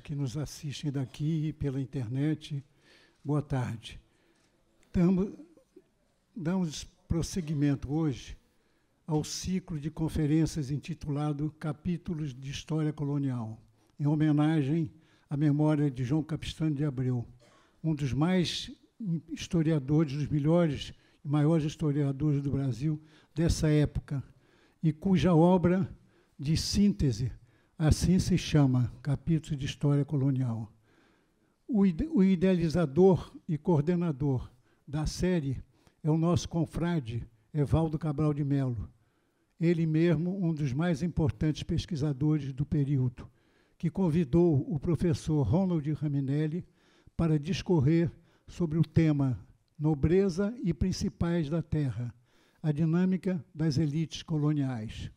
que nos assistem daqui pela internet, boa tarde. Tamo, damos prosseguimento hoje ao ciclo de conferências intitulado Capítulos de História Colonial, em homenagem à memória de João Capistano de Abreu, um dos mais historiadores, dos melhores e maiores historiadores do Brasil dessa época, e cuja obra de síntese Assim se chama capítulo de história colonial. O, ide o idealizador e coordenador da série é o nosso confrade Evaldo Cabral de Melo, ele mesmo um dos mais importantes pesquisadores do período, que convidou o professor Ronald Raminelli para discorrer sobre o tema Nobreza e Principais da Terra, a dinâmica das elites coloniais.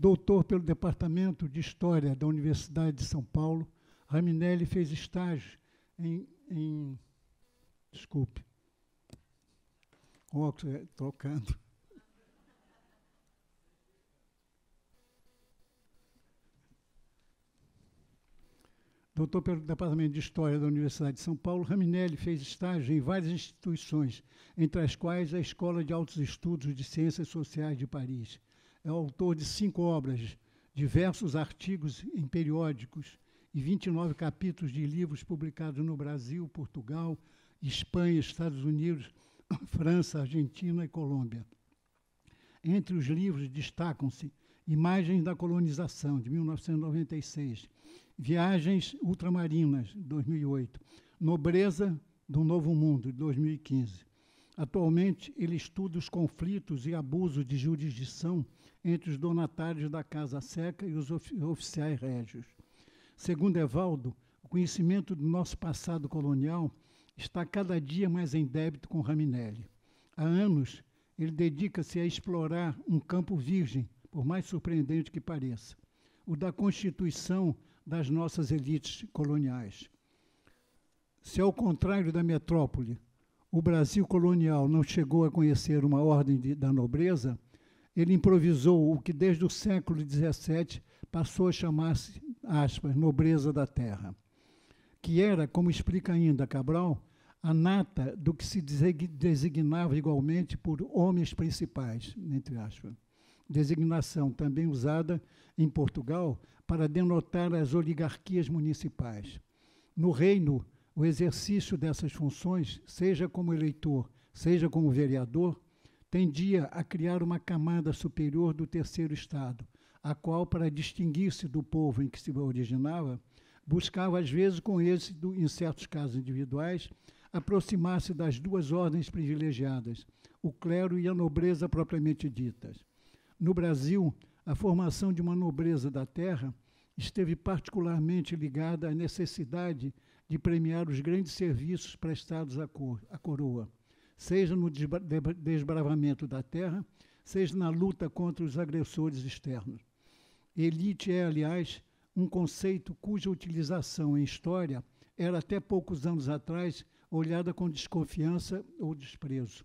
Doutor pelo Departamento de História da Universidade de São Paulo, Raminelli fez estágio em, em desculpe, óculos é, trocando. Doutor pelo Departamento de História da Universidade de São Paulo, Raminelli fez estágio em várias instituições, entre as quais a Escola de Altos Estudos de Ciências Sociais de Paris. É autor de cinco obras, diversos artigos em periódicos e 29 capítulos de livros publicados no Brasil, Portugal, Espanha, Estados Unidos, França, Argentina e Colômbia. Entre os livros destacam-se Imagens da Colonização, de 1996, Viagens Ultramarinas, 2008, Nobreza do Novo Mundo, de 2015, Atualmente, ele estuda os conflitos e abuso de jurisdição entre os donatários da Casa Seca e os oficiais régios. Segundo Evaldo, o conhecimento do nosso passado colonial está cada dia mais em débito com Raminelli. Há anos, ele dedica-se a explorar um campo virgem, por mais surpreendente que pareça, o da constituição das nossas elites coloniais. Se, ao contrário da metrópole, o Brasil colonial não chegou a conhecer uma ordem de, da nobreza, ele improvisou o que desde o século XVII passou a chamar-se, aspas, nobreza da terra, que era, como explica ainda Cabral, a nata do que se designava igualmente por homens principais, entre aspas. Designação também usada em Portugal para denotar as oligarquias municipais. No reino, o exercício dessas funções, seja como eleitor, seja como vereador, tendia a criar uma camada superior do terceiro Estado, a qual, para distinguir-se do povo em que se originava, buscava, às vezes com êxito, em certos casos individuais, aproximar-se das duas ordens privilegiadas, o clero e a nobreza propriamente ditas. No Brasil, a formação de uma nobreza da terra esteve particularmente ligada à necessidade de premiar os grandes serviços prestados à, cor, à coroa, seja no desbravamento da terra, seja na luta contra os agressores externos. Elite é, aliás, um conceito cuja utilização em história era até poucos anos atrás olhada com desconfiança ou desprezo.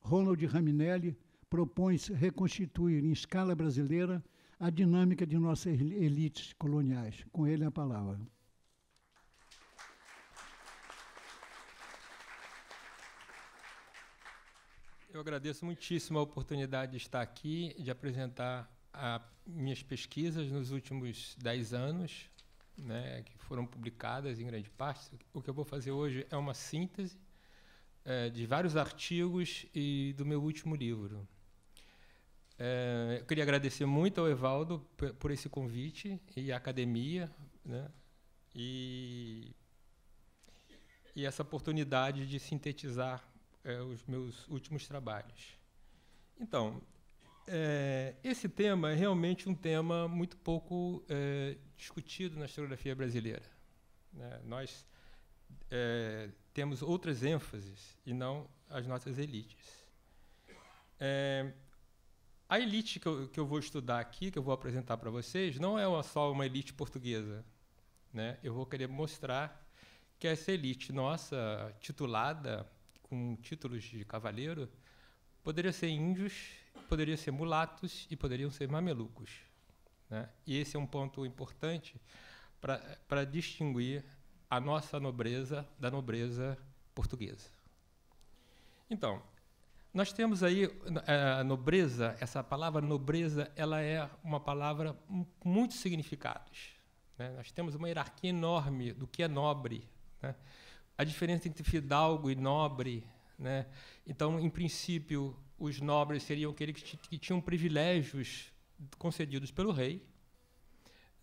Ronald Raminelli propõe-se reconstituir em escala brasileira a dinâmica de nossas elites coloniais. Com ele a palavra. Eu agradeço muitíssimo a oportunidade de estar aqui, de apresentar a, minhas pesquisas nos últimos dez anos, né, que foram publicadas em grande parte. O que eu vou fazer hoje é uma síntese é, de vários artigos e do meu último livro. É, eu queria agradecer muito ao Evaldo por esse convite e à academia, né, e, e essa oportunidade de sintetizar é, os meus últimos trabalhos. Então, é, esse tema é realmente um tema muito pouco é, discutido na historiografia brasileira. Né? Nós é, temos outras ênfases e não as nossas elites. É, a elite que eu, que eu vou estudar aqui, que eu vou apresentar para vocês, não é uma, só uma elite portuguesa. Né? Eu vou querer mostrar que essa elite nossa, titulada com títulos de cavaleiro, poderia ser índios, poderia ser mulatos e poderiam ser mamelucos. Né? E esse é um ponto importante para distinguir a nossa nobreza da nobreza portuguesa. Então, nós temos aí é, a nobreza, essa palavra nobreza, ela é uma palavra com muitos significados. Né? Nós temos uma hierarquia enorme do que é nobre. Né? a diferença entre fidalgo e nobre. Né? Então, em princípio, os nobres seriam aqueles que tinham privilégios concedidos pelo rei,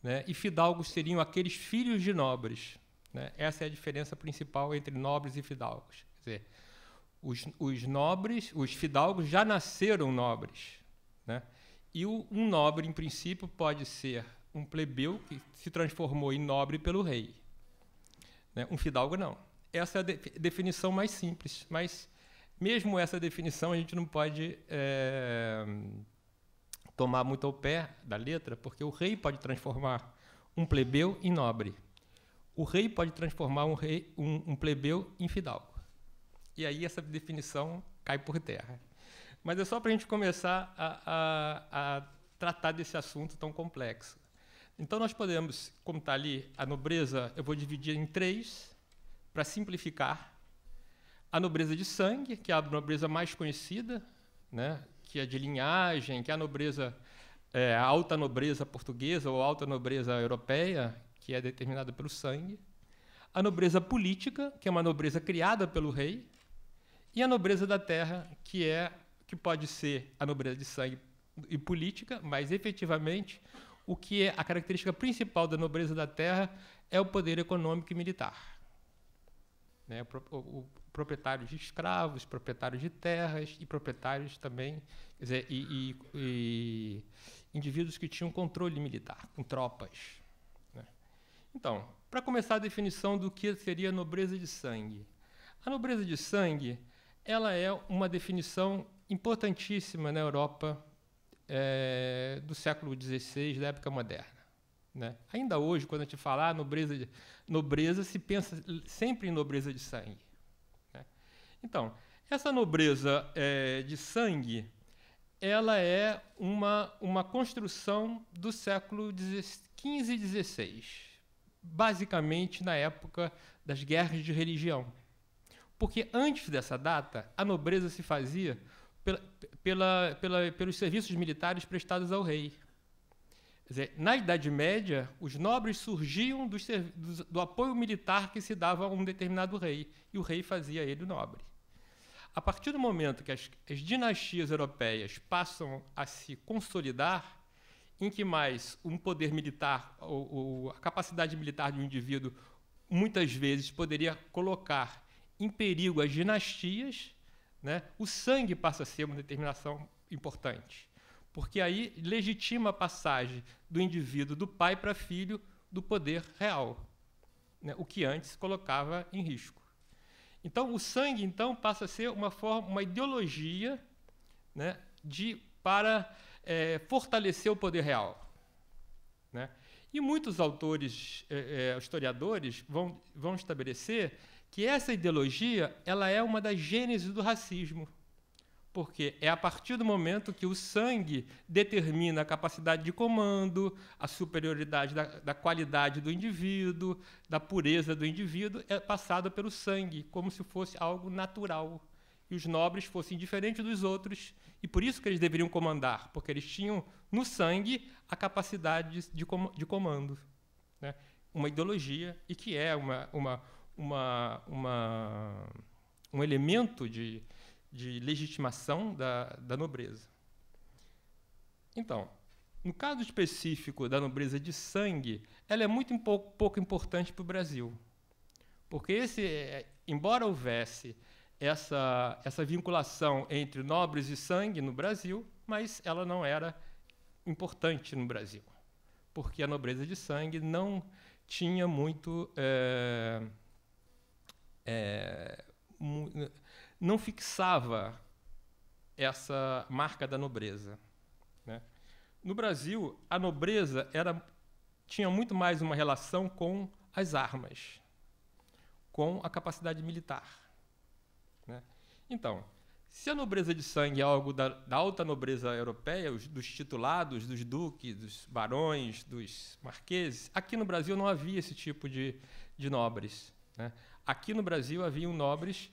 né? e fidalgos seriam aqueles filhos de nobres. Né? Essa é a diferença principal entre nobres e fidalgos. Quer dizer, os, os nobres, os fidalgos já nasceram nobres. Né? E o, um nobre, em princípio, pode ser um plebeu que se transformou em nobre pelo rei. Né? Um fidalgo, não. Essa é a de definição mais simples, mas mesmo essa definição a gente não pode é, tomar muito ao pé da letra, porque o rei pode transformar um plebeu em nobre. O rei pode transformar um, rei, um, um plebeu em fidalgo. E aí essa definição cai por terra. Mas é só para a gente começar a, a, a tratar desse assunto tão complexo. Então, nós podemos, como está ali, a nobreza eu vou dividir em três para simplificar, a nobreza de sangue, que é a nobreza mais conhecida, né, que é de linhagem, que é a nobreza, é, a alta nobreza portuguesa ou alta nobreza europeia, que é determinada pelo sangue. A nobreza política, que é uma nobreza criada pelo rei. E a nobreza da terra, que é que pode ser a nobreza de sangue e política, mas efetivamente o que é a característica principal da nobreza da terra é o poder econômico e militar né? O, o, proprietários de escravos, proprietários de terras e proprietários também, quer dizer, e, e, e indivíduos que tinham controle militar, com tropas. Né? Então, para começar a definição do que seria nobreza de sangue. A nobreza de sangue ela é uma definição importantíssima na Europa é, do século XVI, da época moderna. Né? Ainda hoje, quando a gente fala ah, nobreza, de, nobreza, se pensa sempre em nobreza de sangue. Né? Então, essa nobreza é, de sangue, ela é uma, uma construção do século XV e XVI, basicamente na época das guerras de religião. Porque antes dessa data, a nobreza se fazia pela, pela, pela pelos serviços militares prestados ao rei. Dizer, na Idade Média, os nobres surgiam do, do apoio militar que se dava a um determinado rei, e o rei fazia ele nobre. A partir do momento que as, as dinastias europeias passam a se consolidar, em que mais um poder militar, ou, ou a capacidade militar de um indivíduo, muitas vezes poderia colocar em perigo as dinastias, né, o sangue passa a ser uma determinação importante porque aí legitima a passagem do indivíduo do pai para filho do poder real, né, o que antes colocava em risco. Então, o sangue então passa a ser uma forma, uma ideologia, né, de para é, fortalecer o poder real, né? E muitos autores, é, é, historiadores, vão, vão estabelecer que essa ideologia ela é uma das gênese do racismo. Porque é a partir do momento que o sangue determina a capacidade de comando, a superioridade da, da qualidade do indivíduo, da pureza do indivíduo, é passada pelo sangue, como se fosse algo natural. E os nobres fossem diferentes dos outros, e por isso que eles deveriam comandar, porque eles tinham no sangue a capacidade de, com, de comando. Né? Uma ideologia, e que é uma, uma, uma, uma um elemento de de legitimação da, da nobreza. Então, no caso específico da nobreza de sangue, ela é muito pouco, pouco importante para o Brasil. Porque, esse, é, embora houvesse essa, essa vinculação entre nobres e sangue no Brasil, mas ela não era importante no Brasil. Porque a nobreza de sangue não tinha muito. É, é, não fixava essa marca da nobreza. Né? No Brasil, a nobreza era, tinha muito mais uma relação com as armas, com a capacidade militar. Né? Então, se a nobreza de sangue é algo da, da alta nobreza europeia, os, dos titulados, dos duques, dos barões, dos marqueses, aqui no Brasil não havia esse tipo de, de nobres. Né? Aqui no Brasil haviam nobres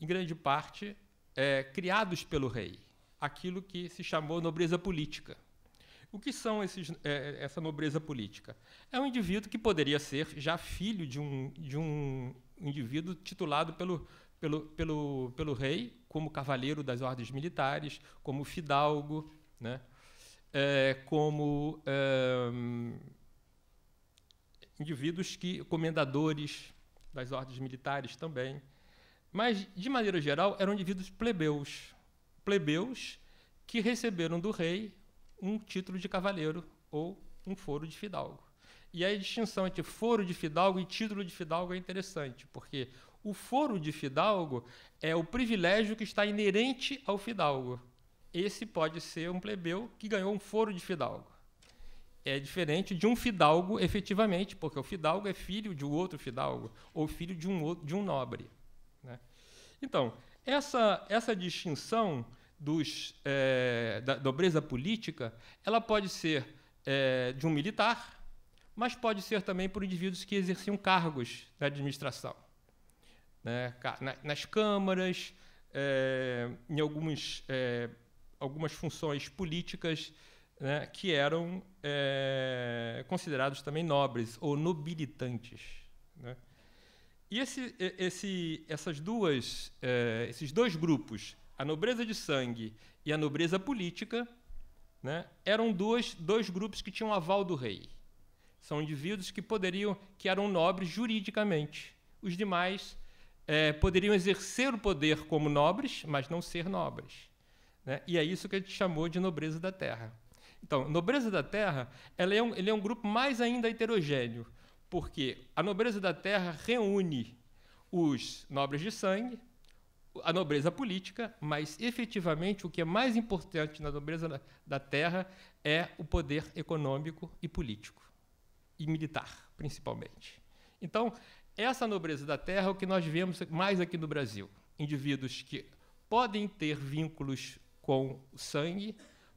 em grande parte, é, criados pelo rei, aquilo que se chamou nobreza política. O que são esses, é, essa nobreza política? É um indivíduo que poderia ser já filho de um, de um indivíduo titulado pelo, pelo, pelo, pelo rei como cavaleiro das ordens militares, como fidalgo, né? É, como é, indivíduos que comendadores das ordens militares também. Mas, de maneira geral, eram indivíduos plebeus. Plebeus que receberam do rei um título de cavaleiro ou um foro de fidalgo. E a distinção entre foro de fidalgo e título de fidalgo é interessante, porque o foro de fidalgo é o privilégio que está inerente ao fidalgo. Esse pode ser um plebeu que ganhou um foro de fidalgo. É diferente de um fidalgo, efetivamente, porque o fidalgo é filho de um outro fidalgo ou filho de um, outro, de um nobre. Então, essa, essa distinção dos, é, da nobreza política, ela pode ser é, de um militar, mas pode ser também por indivíduos que exerciam cargos na administração. Né? Nas câmaras, é, em algumas, é, algumas funções políticas né, que eram é, considerados também nobres ou nobilitantes. Né? E esse, esse, essas duas, é, esses dois grupos, a nobreza de sangue e a nobreza política, né, eram dois dois grupos que tinham aval do rei. São indivíduos que poderiam, que eram nobres juridicamente. Os demais é, poderiam exercer o poder como nobres, mas não ser nobres. Né? E é isso que a gente chamou de nobreza da terra. Então, nobreza da terra, ela é um, ele é um grupo mais ainda heterogêneo porque a nobreza da terra reúne os nobres de sangue, a nobreza política, mas efetivamente o que é mais importante na nobreza da terra é o poder econômico e político, e militar, principalmente. Então, essa nobreza da terra é o que nós vemos mais aqui no Brasil: indivíduos que podem ter vínculos com o sangue,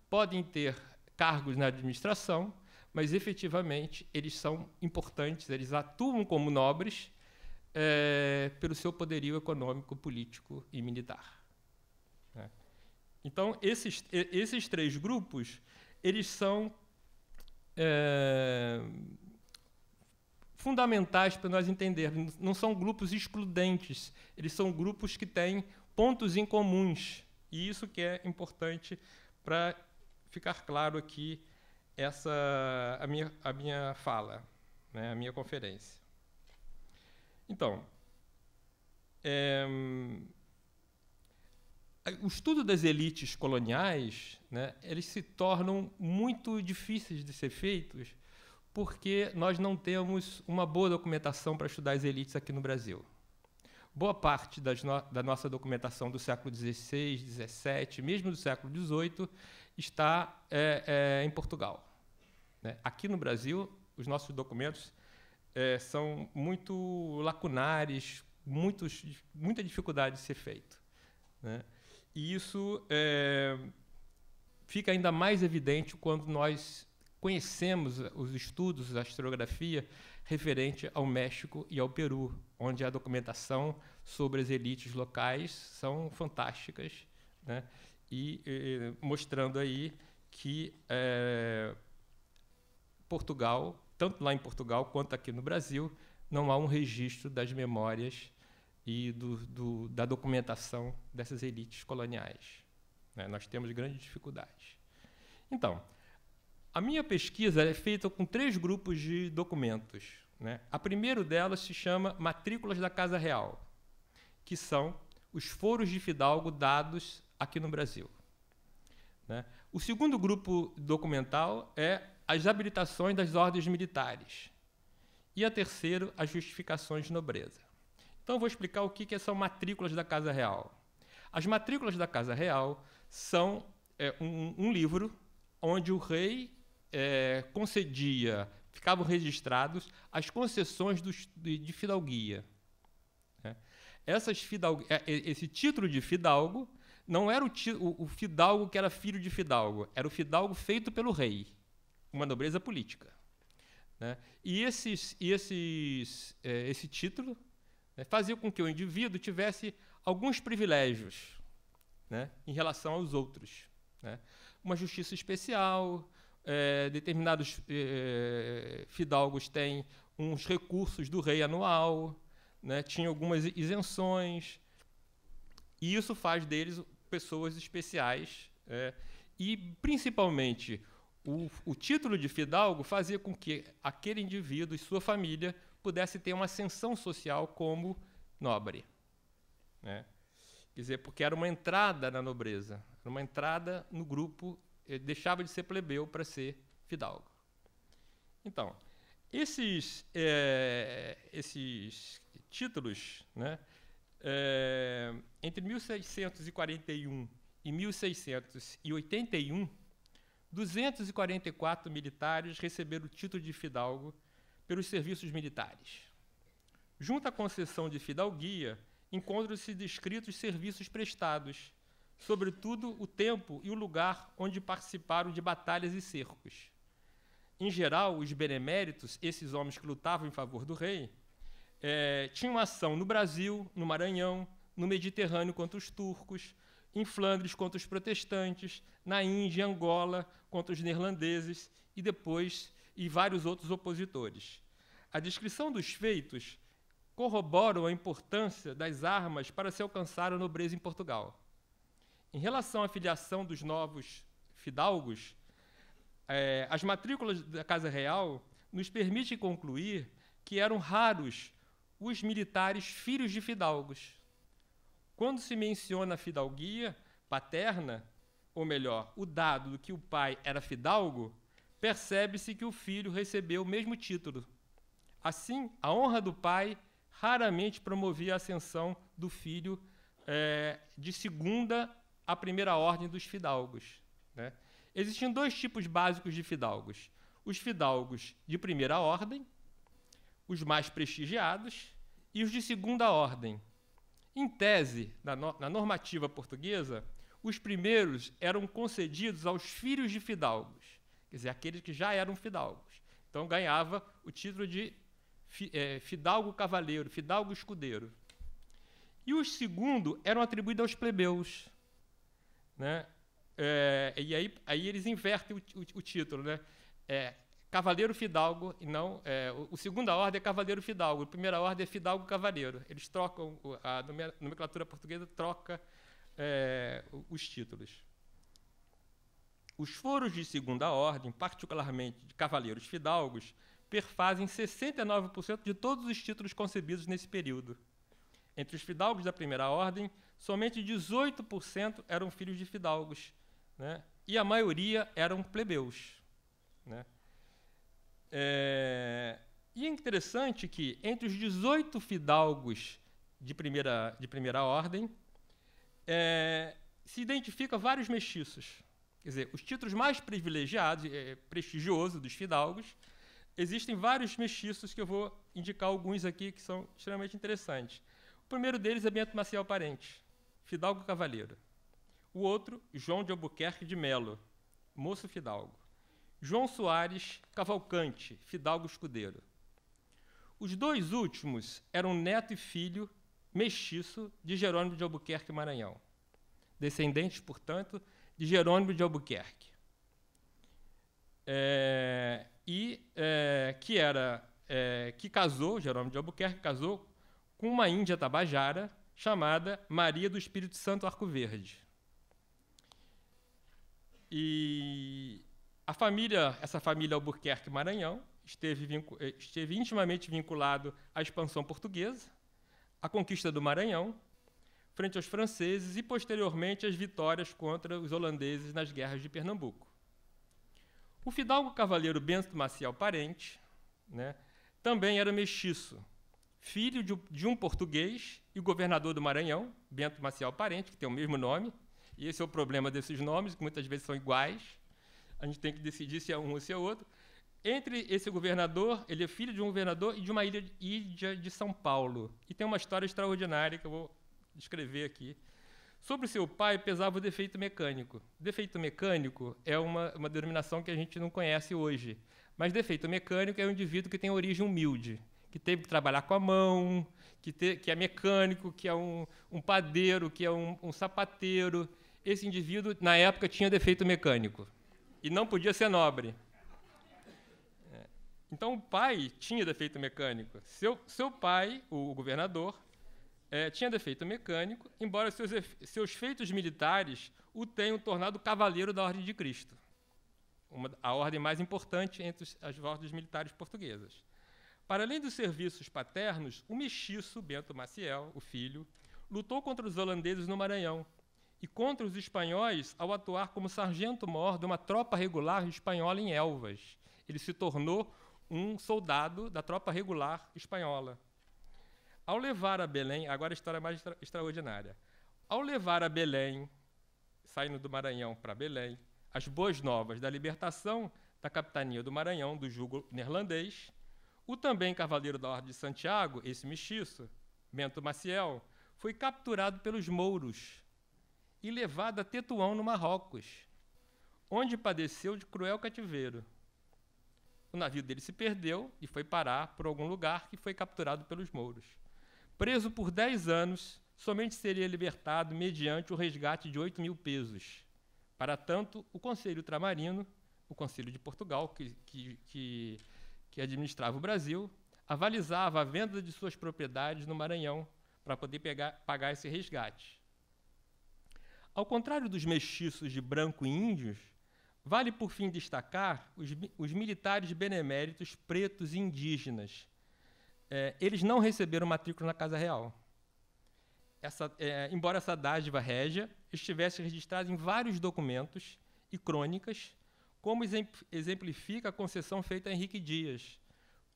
podem ter cargos na administração, mas efetivamente eles são importantes, eles atuam como nobres é, pelo seu poderio econômico, político e militar. É. Então esses esses três grupos eles são é, fundamentais para nós entendermos. Não são grupos excludentes, eles são grupos que têm pontos em comuns. E isso que é importante para ficar claro aqui essa a minha, a minha fala, né, a minha conferência. Então, é, o estudo das elites coloniais, né, eles se tornam muito difíceis de ser feitos porque nós não temos uma boa documentação para estudar as elites aqui no Brasil. Boa parte no, da nossa documentação do século XVI, XVII, mesmo do século XVIII, está é, é, em Portugal. Né? Aqui no Brasil, os nossos documentos é, são muito lacunares, muitos, muita dificuldade de ser feito. Né? E isso é, fica ainda mais evidente quando nós conhecemos os estudos da historiografia referente ao México e ao Peru, onde a documentação sobre as elites locais são fantásticas né? e, e mostrando aí que é, Portugal, tanto lá em Portugal quanto aqui no Brasil, não há um registro das memórias e do, do, da documentação dessas elites coloniais. Né? Nós temos grandes dificuldades. Então, a minha pesquisa é feita com três grupos de documentos. Né? A primeiro delas se chama Matrículas da Casa Real, que são os foros de fidalgo dados aqui no Brasil. Né? O segundo grupo documental é as habilitações das ordens militares. E a terceiro, as justificações de nobreza. Então, eu vou explicar o que, que são matrículas da Casa Real. As matrículas da Casa Real são é, um, um, livro onde o rei é, concedia, ficavam registrados as concessões dos, de, de fidalguia. Né? Essas fidalgu é, é, esse título de fidalgo não era o, o, o, fidalgo que era filho de fidalgo, era o fidalgo feito pelo rei, uma nobreza política. Né? E, esses, e esses, é, esse título né, fazia com que o indivíduo tivesse alguns privilégios né, em relação aos outros. Né? Uma justiça especial, é, determinados é, fidalgos têm uns recursos do rei anual, né? tinha algumas isenções. E isso faz deles pessoas especiais. É, e, principalmente, o, o título de fidalgo fazia com que aquele indivíduo e sua família pudesse ter uma ascensão social como nobre. Né? Quer dizer, porque era uma entrada na nobreza, era uma entrada no grupo, eh, deixava de ser plebeu para ser fidalgo. Então, esses, é, esses títulos né, é, entre 1641 e 1681, 244 militares receberam o título de fidalgo pelos serviços militares. Junto à concessão de fidalguia, encontram-se descritos serviços prestados, sobretudo o tempo e o lugar onde participaram de batalhas e cercos. Em geral, os beneméritos, esses homens que lutavam em favor do rei, é, tinham ação no Brasil, no Maranhão, no Mediterrâneo contra os turcos, em Flandres contra os protestantes, na Índia, Angola contra os neerlandeses e depois e vários outros opositores. A descrição dos feitos corroboram a importância das armas para se alcançar a nobreza em Portugal. Em relação à filiação dos novos fidalgos, é, as matrículas da Casa Real nos permitem concluir que eram raros os militares filhos de fidalgos. Quando se menciona a fidalguia paterna, ou melhor, o dado que o pai era fidalgo, percebe-se que o filho recebeu o mesmo título. Assim, a honra do pai raramente promovia a ascensão do filho é, de segunda à primeira ordem dos fidalgos. Né? Existem dois tipos básicos de fidalgos: os fidalgos de primeira ordem, os mais prestigiados e os de segunda ordem. Em tese, na, no na normativa portuguesa, os primeiros eram concedidos aos filhos de fidalgos, quer dizer, aqueles que já eram fidalgos. Então ganhava o título de fi é, fidalgo cavaleiro, fidalgo escudeiro. E os segundo eram atribuídos aos plebeus. Né? É, e aí, aí eles invertem o, o, o título. Né? É, cavaleiro fidalgo e não é, o, o segunda ordem é cavaleiro fidalgo, a primeira ordem é fidalgo cavaleiro. Eles trocam a nomenclatura portuguesa troca é, os títulos. Os foros de segunda ordem, particularmente de cavaleiros fidalgos, perfazem 69% de todos os títulos concebidos nesse período. Entre os fidalgos da primeira ordem, somente 18% eram filhos de fidalgos, né? E a maioria eram plebeus, né? É, e é interessante que entre os 18 fidalgos de primeira, de primeira ordem, é, se identifica vários mestiços. Quer dizer, os títulos mais privilegiados, é, prestigiosos dos fidalgos, existem vários mestiços que eu vou indicar alguns aqui que são extremamente interessantes. O primeiro deles é Bento Maciel Parente, fidalgo cavaleiro. O outro, João de Albuquerque de Melo, moço fidalgo. João Soares Cavalcante, Fidalgo Escudeiro. Os dois últimos eram neto e filho mestiço de Jerônimo de Albuquerque Maranhão, descendentes, portanto, de Jerônimo de Albuquerque, é, e é, que era é, que casou, Jerônimo de Albuquerque casou com uma índia tabajara chamada Maria do Espírito Santo Arco Verde. E a família, essa família Albuquerque Maranhão, esteve, eh, esteve intimamente vinculado à expansão portuguesa, à conquista do Maranhão, frente aos franceses e, posteriormente, às vitórias contra os holandeses nas guerras de Pernambuco. O fidalgo cavaleiro Bento Maciel Parente né, também era mestiço, filho de, de um português e governador do Maranhão, Bento Maciel Parente, que tem o mesmo nome, e esse é o problema desses nomes, que muitas vezes são iguais a gente tem que decidir se é um ou se é outro. Entre esse governador, ele é filho de um governador e de uma ilha, de São Paulo. E tem uma história extraordinária que eu vou descrever aqui. Sobre seu pai pesava o defeito mecânico. Defeito mecânico é uma, uma denominação que a gente não conhece hoje. Mas defeito mecânico é um indivíduo que tem origem humilde, que teve que trabalhar com a mão, que, te, que é mecânico, que é um, um padeiro, que é um, um sapateiro. Esse indivíduo, na época, tinha defeito mecânico e não podia ser nobre. É. Então o pai tinha defeito mecânico. Seu, seu pai, o governador, é, tinha defeito mecânico, embora seus, seus feitos militares o tenham tornado cavaleiro da Ordem de Cristo, uma, a ordem mais importante entre as ordens militares portuguesas. Para além dos serviços paternos, o mestiço Bento Maciel, o filho, lutou contra os holandeses no Maranhão, e contra os espanhóis ao atuar como sargento-mor de uma tropa regular espanhola em Elvas. Ele se tornou um soldado da tropa regular espanhola. Ao levar a Belém, agora a é história mais extra extraordinária. Ao levar a Belém, saindo do Maranhão para Belém, as boas novas da libertação da capitania do Maranhão do jugo neerlandês, o também cavaleiro da Ordem de Santiago, esse mestiço, Bento Maciel, foi capturado pelos mouros e levado a Tetuão, no Marrocos, onde padeceu de cruel cativeiro. O navio dele se perdeu e foi parar por algum lugar que foi capturado pelos mouros. Preso por 10 anos, somente seria libertado mediante o resgate de 8 mil pesos. Para tanto, o Conselho Ultramarino, o Conselho de Portugal, que, que, que, que administrava o Brasil, avalizava a venda de suas propriedades no Maranhão para poder pegar, pagar esse resgate. Ao contrário dos mestiços de branco e índios, vale por fim destacar os, os militares beneméritos pretos e indígenas. É, eles não receberam matrícula na Casa Real. Essa, é, embora essa dádiva régia estivesse registrada em vários documentos e crônicas, como exemplifica a concessão feita a Henrique Dias,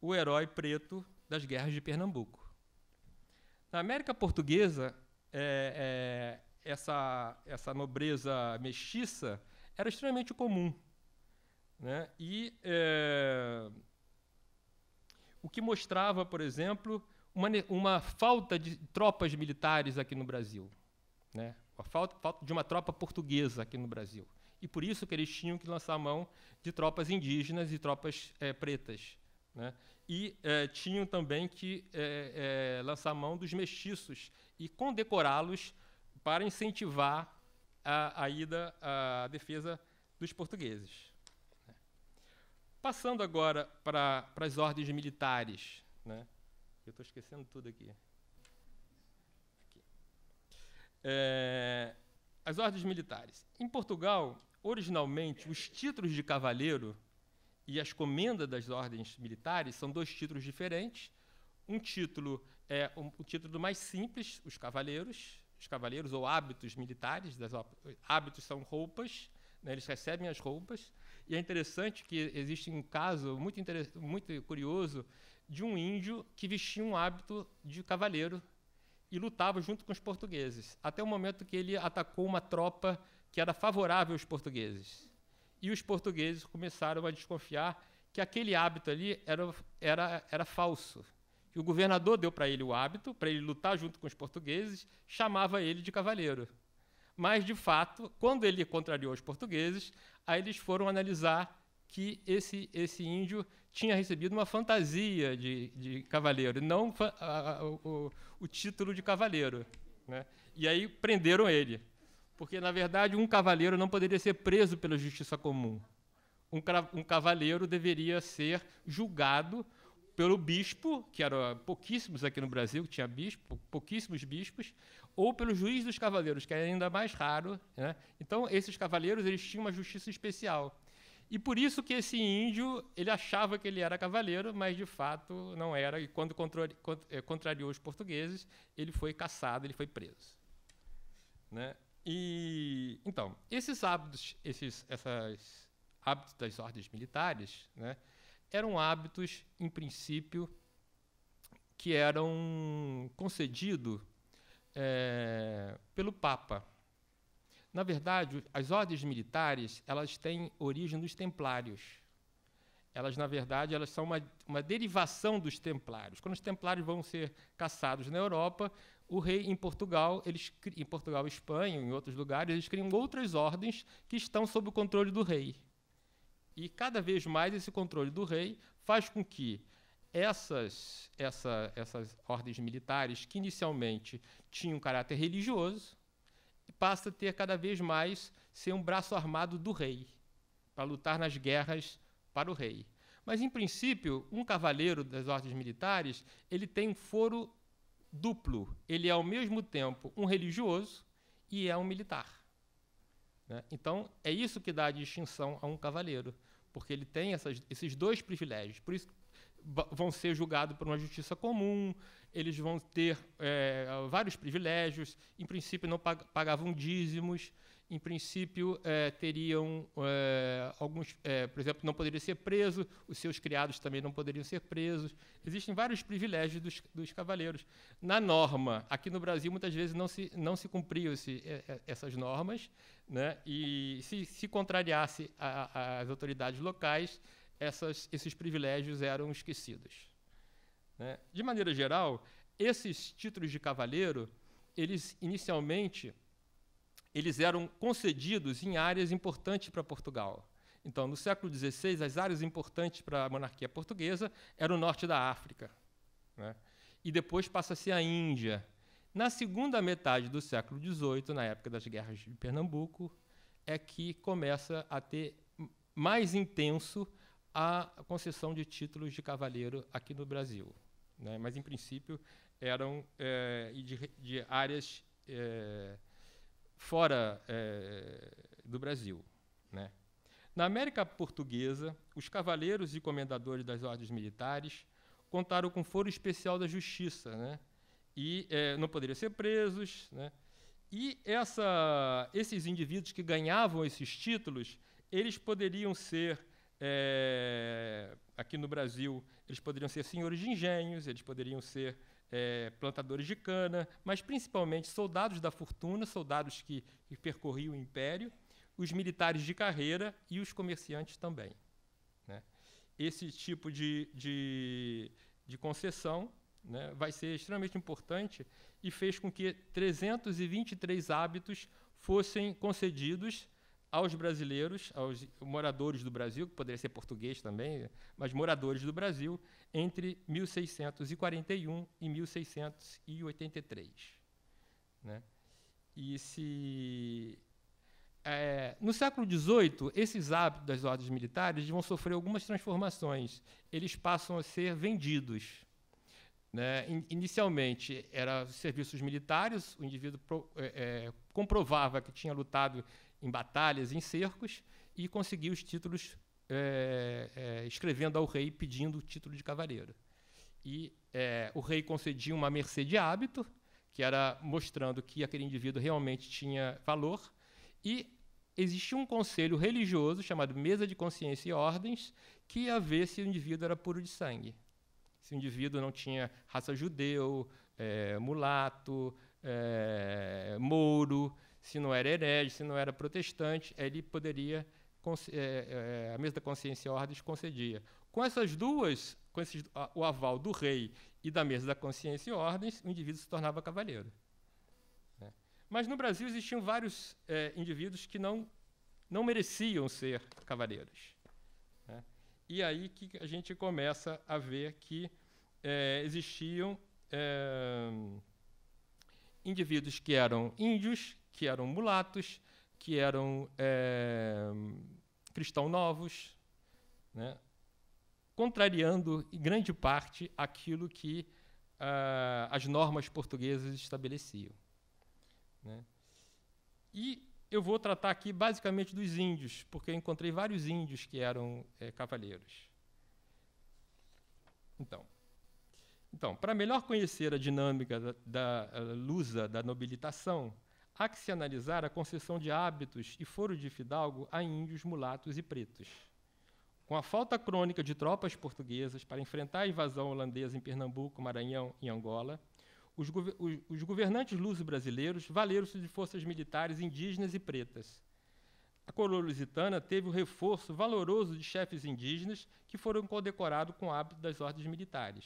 o herói preto das guerras de Pernambuco. Na América Portuguesa, é, é essa, essa nobreza mestiça era extremamente comum. Né? E é, o que mostrava, por exemplo, uma, uma falta de tropas militares aqui no Brasil. Né? A falta, falta de uma tropa portuguesa aqui no Brasil. E por isso que eles tinham que lançar mão de tropas indígenas e tropas é, pretas. Né? E é, tinham também que lançar mão dos mestiços e condecorá-los para incentivar a, a ida à defesa dos portugueses. Passando agora para, as ordens militares, né? eu estou esquecendo tudo aqui. aqui. É, as ordens militares. Em Portugal, originalmente, os títulos de cavaleiro e as comendas das ordens militares são dois títulos diferentes. Um título é um, o título mais simples, os cavaleiros, os cavaleiros, ou hábitos militares, das, hábitos são roupas, né, eles recebem as roupas. E é interessante que existe um caso muito, muito curioso de um índio que vestia um hábito de cavaleiro e lutava junto com os portugueses, até o momento que ele atacou uma tropa que era favorável aos portugueses. E os portugueses começaram a desconfiar que aquele hábito ali era, era, era falso que o governador deu para ele o hábito, para ele lutar junto com os portugueses, chamava ele de cavaleiro. Mas, de fato, quando ele contrariou os portugueses, aí eles foram analisar que esse, esse índio tinha recebido uma fantasia de, de cavaleiro, não a, a, o, o, título de cavaleiro. Né? E aí prenderam ele. Porque, na verdade, um cavaleiro não poderia ser preso pela justiça comum. Um, um cavaleiro deveria ser julgado pelo bispo, que eram pouquíssimos aqui no Brasil, que tinha bispo, pouquíssimos bispos, ou pelo juiz dos cavaleiros, que era ainda mais raro. Né? Então, esses cavaleiros eles tinham uma justiça especial. E por isso que esse índio, ele achava que ele era cavaleiro, mas de fato não era. E quando eh, contrariou os portugueses, ele foi caçado, ele foi preso. Né? E então, esses hábitos, esses essas hábitos das ordens militares, né? eram hábitos, em princípio, que eram concedidos é, eh, pelo Papa. Na verdade, as ordens militares elas têm origem dos Templários. Elas, na verdade, elas são uma, uma derivação dos Templários. Quando os Templários vão ser caçados na Europa, o rei em Portugal, eles em Portugal, Espanha, em outros lugares, eles criam outras ordens que estão sob o controle do rei. E cada vez mais esse controle do rei faz com que essas, essa, essas ordens militares, que inicialmente tinham caráter religioso, passa a ter cada vez mais ser um braço armado do rei, para lutar nas guerras para o rei. Mas, em princípio, um cavaleiro das ordens militares ele tem um foro duplo. Ele é, ao mesmo tempo, um religioso e é um militar. Né? Então, é isso que dá a distinção a um cavaleiro, porque ele tem essas, esses dois privilégios. Por isso, vão ser julgados por uma justiça comum, eles vão ter é, vários privilégios, em princípio, não pagavam dízimos em princípio, é, teriam é, alguns, é, por exemplo, não poderia ser preso, os seus criados também não poderiam ser presos. Existem vários privilégios dos, dos cavaleiros. Na norma, aqui no Brasil, muitas vezes não se, não se cumpriam esse, essas normas, né? e se, se contrariasse a, a, as autoridades locais, essas, esses privilégios eram esquecidos. Né? De maneira geral, esses títulos de cavaleiro, eles inicialmente eles eram concedidos em áreas importantes para Portugal. Então, no século XVI, as áreas importantes para a monarquia portuguesa eram o norte da África. Né? E depois passa a ser a Índia. Na segunda metade do século XVIII, na época das guerras de Pernambuco, é que começa a ter mais intenso a concessão de títulos de cavaleiro aqui no Brasil. Né? Mas, em princípio, eram é, de, de, áreas é, fora é, do Brasil. Né? Na América Portuguesa, os cavaleiros e comendadores das ordens militares contaram com foro especial da justiça, né? e é, não poderiam ser presos. Né? E essa, esses indivíduos que ganhavam esses títulos, eles poderiam ser, é, aqui no Brasil, eles poderiam ser senhores de engenhos, eles poderiam ser é, plantadores de cana, mas principalmente soldados da fortuna, soldados que, que percorriam o império, os militares de carreira e os comerciantes também. Né? Esse tipo de, de, de concessão né, vai ser extremamente importante e fez com que 323 hábitos fossem concedidos aos brasileiros, aos moradores do Brasil, que poderia ser português também, mas moradores do Brasil, entre 1641 e 1683. Né? E se. É, no século XVIII, esses hábitos das ordens militares vão sofrer algumas transformações. Eles passam a ser vendidos. Né? In, inicialmente, eram serviços militares, o indivíduo pro, é, comprovava que tinha lutado em batalhas, em cercos, e conseguiu os títulos é, é, escrevendo ao rei pedindo o título de cavaleiro. E é, o rei concedia uma mercê de hábito, que era mostrando que aquele indivíduo realmente tinha valor, e existia um conselho religioso chamado Mesa de Consciência e Ordens, que ia ver se o indivíduo era puro de sangue. Se o indivíduo não tinha raça judeu, é, mulato, é, mouro, se não era herege, se não era protestante, ele poderia é, é, é, a mesa da consciência e ordens concedia. Com essas duas, com esses, o aval do rei e da mesa da consciência e ordens, o indivíduo se tornava cavaleiro. Né? Mas no Brasil existiam vários é, indivíduos que não, não mereciam ser cavaleiros. Né? E aí que a gente começa a ver que é, existiam indivíduos que eram índios, que eram mulatos, que eram é, cristão novos, né? contrariando em grande parte aquilo que uh, as normas portuguesas estabeleciam. Né? E eu vou tratar aqui basicamente dos índios, porque eu encontrei vários índios que eram é, cavaleiros. Então, então para melhor conhecer a dinâmica da, da eh, lusa da nobilitação, há que se analisar a concessão de hábitos e foro de fidalgo a índios, mulatos e pretos. Com a falta crônica de tropas portuguesas para enfrentar a invasão holandesa em Pernambuco, Maranhão e Angola, os, gover os, os governantes luso-brasileiros valeram-se de forças militares indígenas e pretas. A coroa lusitana teve o reforço valoroso de chefes indígenas que foram condecorados com o hábito das ordens militares.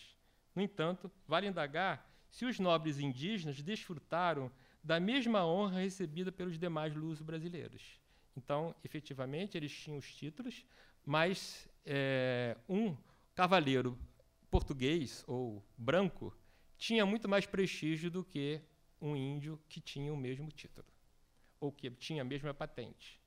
No entanto, vale indagar se os nobres indígenas desfrutaram da mesma honra recebida pelos demais lusos brasileiros Então, efetivamente, eles tinham os títulos, mas é, um cavaleiro português ou branco tinha muito mais prestígio do que um índio que tinha o mesmo título, ou que tinha a mesma patente.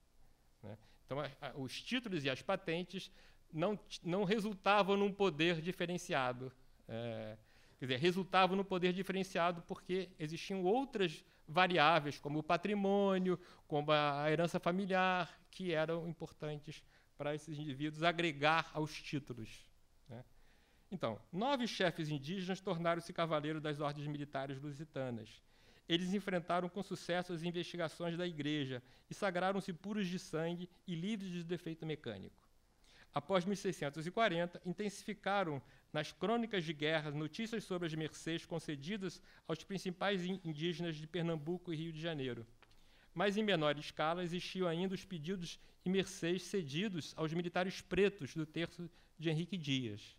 Né? Então, a, a, os títulos e as patentes não, não resultavam num poder diferenciado. É, quer dizer, resultavam no poder diferenciado porque existiam outras variáveis como o patrimônio, como a herança familiar, que eram importantes para esses indivíduos agregar aos títulos. Né? Então, nove chefes indígenas tornaram-se cavaleiros das ordens militares lusitanas. Eles enfrentaram com sucesso as investigações da igreja e sagraram-se puros de sangue e livres de defeito mecânico. Após 1640, intensificaram nas crônicas de guerras, notícias sobre as mercês concedidas aos principais indígenas de Pernambuco e Rio de Janeiro. Mas em menor escala existiam ainda os pedidos e mercês cedidos aos militares pretos do terço de Henrique Dias.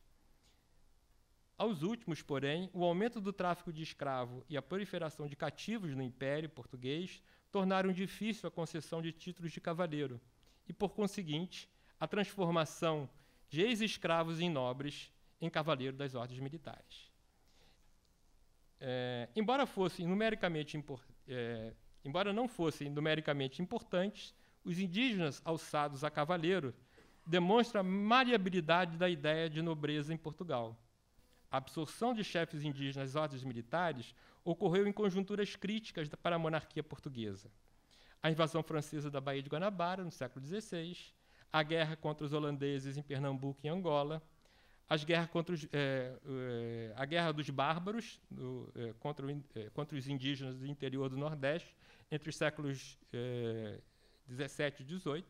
Aos últimos, porém, o aumento do tráfico de escravo e a proliferação de cativos no Império Português tornaram difícil a concessão de títulos de cavaleiro e, por conseguinte, a transformação de ex-escravos em nobres em cavaleiro das ordens militares. É, embora fossem numericamente é, embora não fossem numericamente importantes, os indígenas alçados a cavaleiro demonstra a maleabilidade da ideia de nobreza em Portugal. A absorção de chefes indígenas às ordens militares ocorreu em conjunturas críticas para a monarquia portuguesa. A invasão francesa da Baía de Guanabara, no século XVI, a guerra contra os holandeses em Pernambuco e Angola, as guerras contra os, é, é, a guerra dos bárbaros é, contra, o, é, contra, os indígenas do interior do Nordeste entre os séculos é, 17 e 18.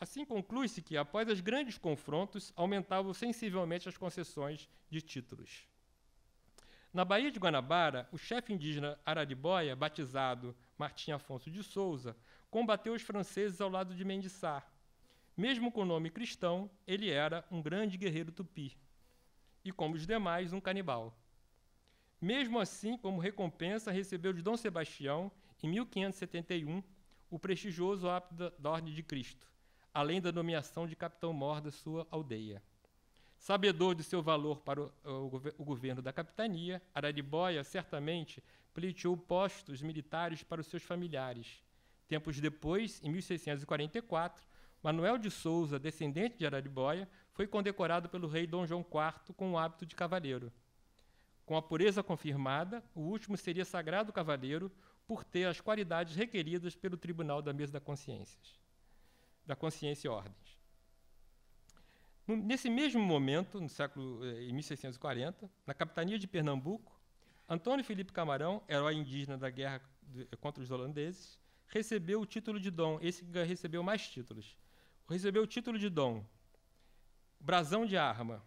Assim conclui-se que, após os grandes confrontos, aumentavam sensivelmente as concessões de títulos. Na Baía de Guanabara, o chefe indígena Araribóia, batizado Martim Afonso de Souza, combateu os franceses ao lado de Mendissá, mesmo com o nome cristão, ele era um grande guerreiro tupi e, como os demais, um canibal. Mesmo assim, como recompensa, recebeu de Dom Sebastião, em 1571, o prestigioso hábito da Ordem de Cristo, além da nomeação de capitão-mor da sua aldeia. Sabedor de seu valor para o, o, o governo da capitania, Araribóia certamente pleiteou postos militares para os seus familiares. Tempos depois, em 1644, Manuel de Souza, descendente de Araribóia, foi condecorado pelo rei Dom João IV com o hábito de cavaleiro. Com a pureza confirmada, o último seria sagrado cavaleiro por ter as qualidades requeridas pelo Tribunal da Mesa da Consciência, da Consciência e Ordens. Nesse mesmo momento, no século eh, em 1640, na capitania de Pernambuco, Antônio Felipe Camarão, herói indígena da guerra contra os holandeses, recebeu o título de dom, esse que recebeu mais títulos recebeu o título de dom, brasão de arma,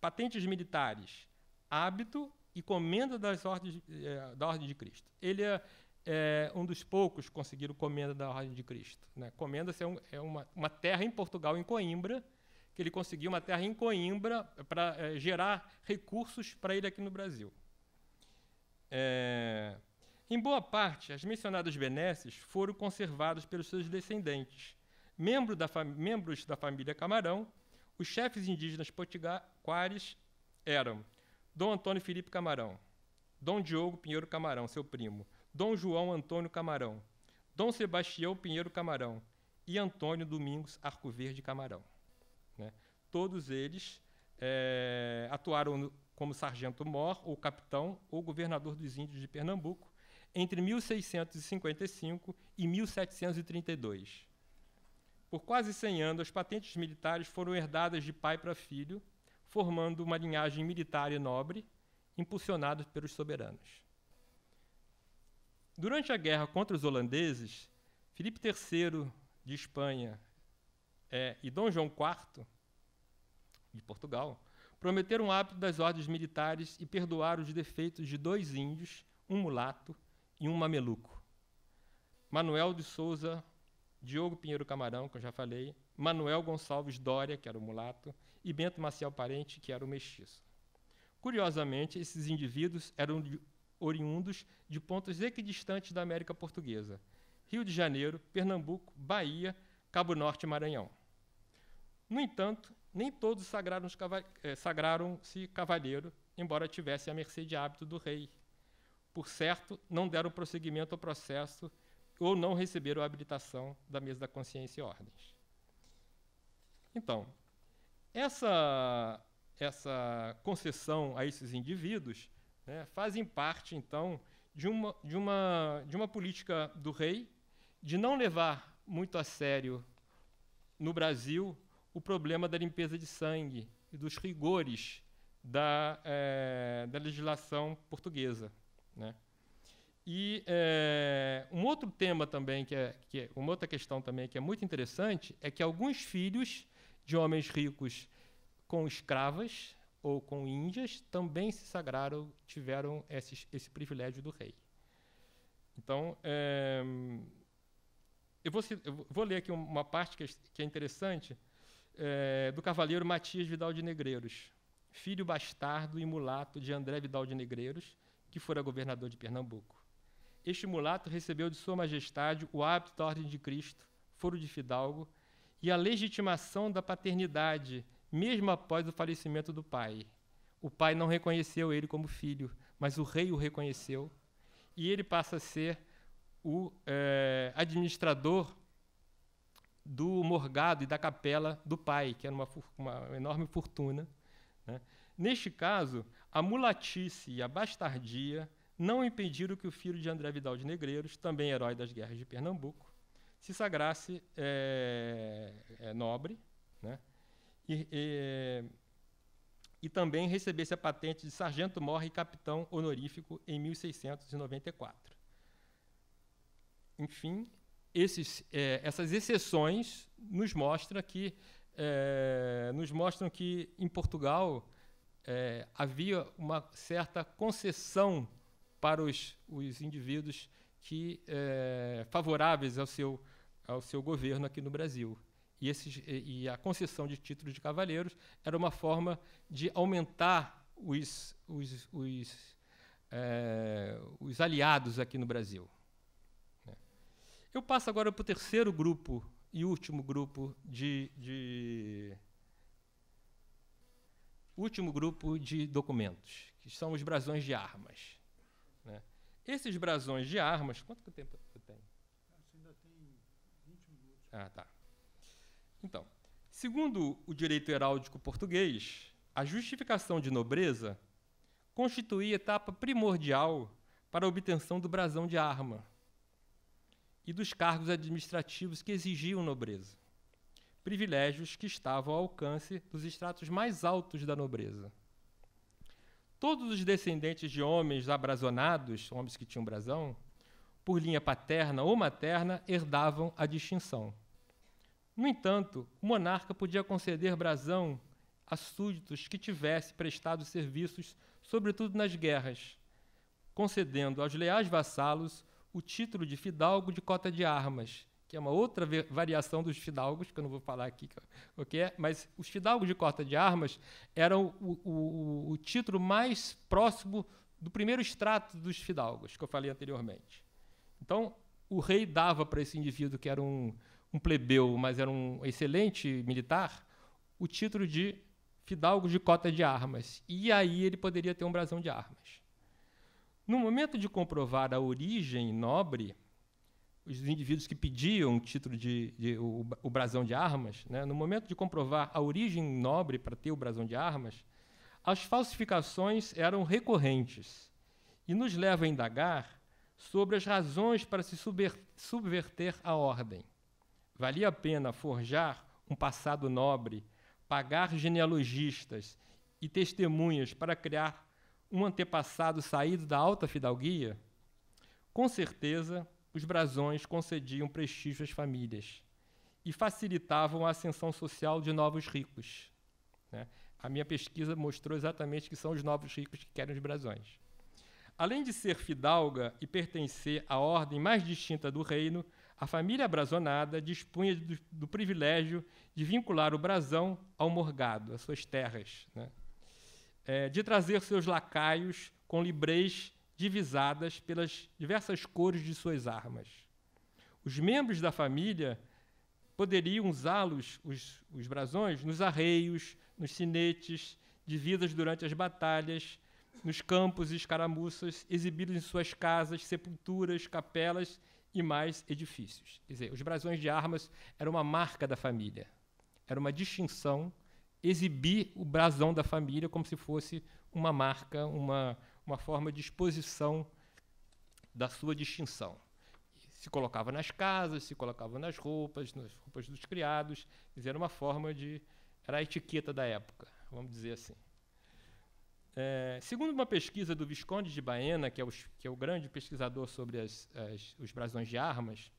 patentes militares, hábito e comenda das ordens, eh, da Ordem de Cristo. Ele é, é um dos poucos que conseguiram comenda da Ordem de Cristo. Né? Comenda assim, é, um, é uma, uma, terra em Portugal, em Coimbra, que ele conseguiu uma terra em Coimbra para eh, gerar recursos para ele aqui no Brasil. É, em boa parte, as mencionadas benesses foram conservadas pelos seus descendentes, membro da membros da família Camarão, os chefes indígenas potiguares eram Dom Antônio Felipe Camarão, Dom Diogo Pinheiro Camarão, seu primo, Dom João Antônio Camarão, Dom Sebastião Pinheiro Camarão e Antônio Domingos Arcoverde Camarão. Né? Todos eles é, atuaram no, como sargento-mor, ou capitão, ou governador dos índios de Pernambuco entre 1655 e 1732. Por quase 100 anos, as patentes militares foram herdadas de pai para filho, formando uma linhagem militar e nobre, impulsionada pelos soberanos. Durante a guerra contra os holandeses, Felipe III de Espanha é, e Dom João IV de Portugal prometeram o hábito das ordens militares e perdoaram os defeitos de dois índios, um mulato e um mameluco. Manuel de Souza Diogo Pinheiro Camarão, que eu já falei, Manuel Gonçalves Dória, que era o mulato, e Bento Maciel Parente, que era o mestiço. Curiosamente, esses indivíduos eram oriundos de pontos equidistantes da América Portuguesa: Rio de Janeiro, Pernambuco, Bahia, Cabo Norte e Maranhão. No entanto, nem todos eh, sagraram-se cavaleiro, cavalheiro, embora tivessem a mercê de hábito do rei. Por certo, não deram prosseguimento ao processo ou não receberam a habilitação da mesa da consciência e ordens. Então, essa, essa concessão a esses indivíduos né, fazem parte, então, de uma, de, uma, de uma política do rei de não levar muito a sério no Brasil o problema da limpeza de sangue e dos rigores da, é, da legislação portuguesa. Né? E é, um outro tema também, que é, que é, uma outra questão também que é muito interessante, é que alguns filhos de homens ricos com escravas ou com índias também se sagraram, tiveram esse, esse privilégio do rei. Então, é, eu, vou, eu, vou, ler aqui uma parte que é, que é interessante, eh, do cavaleiro Matias Vidal de Negreiros, filho bastardo e mulato de André Vidal de Negreiros, que fora governador de Pernambuco este mulato recebeu de Sua Majestade o hábito da Ordem de Cristo, foro de fidalgo, e a legitimação da paternidade, mesmo após o falecimento do pai. O pai não reconheceu ele como filho, mas o rei o reconheceu, e ele passa a ser o é, administrador do morgado e da capela do pai, que era uma, uma enorme fortuna. Né? Neste caso, a mulatice e a bastardia não impediram que o filho de André Vidal de Negreiros, também herói das guerras de Pernambuco, se sagrasse é, é, nobre né? e, e, e, também recebesse a patente de sargento-morre e capitão honorífico em 1694. Enfim, esses, é, essas exceções nos mostram que, nos mostram que em Portugal havia uma certa concessão para os, os indivíduos que é, favoráveis ao seu, ao seu governo aqui no Brasil. E, esses, e a concessão de títulos de cavaleiros era uma forma de aumentar os, os, os, é, os aliados aqui no Brasil. Né? Eu passo agora para o terceiro grupo e último grupo de, de último grupo de documentos, que são os brasões de armas. Esses brasões de armas. Quanto tempo eu tenho? Você ainda tem 20 minutos. Ah, tá. Então, segundo o direito heráldico português, a justificação de nobreza constituía etapa primordial para a obtenção do brasão de arma e dos cargos administrativos que exigiam nobreza privilégios que estavam ao alcance dos estratos mais altos da nobreza. Todos os descendentes de homens abrazonados, homens que tinham brasão, por linha paterna ou materna, herdavam a distinção. No entanto, o monarca podia conceder brasão a súditos que tivesse prestado serviços, sobretudo nas guerras, concedendo aos leais vassalos o título de fidalgo de cota de armas que é uma outra variação dos fidalgos, que eu não vou falar aqui o que é, mas os fidalgos de corta de armas eram o, o, o título mais próximo do primeiro extrato dos fidalgos, que eu falei anteriormente. Então, o rei dava para esse indivíduo, que era um, um plebeu, mas era um excelente militar, o título de fidalgo de cota de armas. E aí ele poderia ter um brasão de armas. No momento de comprovar a origem nobre os indivíduos que pediam o título de, de o, o, brasão de armas, né, no momento de comprovar a origem nobre para ter o brasão de armas, as falsificações eram recorrentes e nos leva a indagar sobre as razões para se subverter a ordem. Valia a pena forjar um passado nobre, pagar genealogistas e testemunhas para criar um antepassado saído da alta fidalguia? Com certeza, os brasões concediam prestígio às famílias e facilitavam a ascensão social de novos ricos. Né? A minha pesquisa mostrou exatamente que são os novos ricos que querem os brasões. Além de ser fidalga e pertencer à ordem mais distinta do reino, a família brazonada dispunha do, do privilégio de vincular o brasão ao morgado, às suas terras, né? é, de trazer seus lacaios com librez divisadas pelas diversas cores de suas armas. Os membros da família poderiam usá-los, os, os brasões, nos arreios, nos sinetes, divididos durante as batalhas, nos campos e escaramuças, exibidos em suas casas, sepulturas, capelas e mais edifícios. Quer dizer, os brasões de armas era uma marca da família, era uma distinção exibir o brasão da família como se fosse uma marca, uma, uma forma de exposição da sua distinção. Se colocava nas casas, se colocava nas roupas, nas roupas dos criados, era uma forma de. era a etiqueta da época, vamos dizer assim. É, segundo uma pesquisa do Visconde de Baena, que é, os, que é o grande pesquisador sobre as, as, os brasões de armas,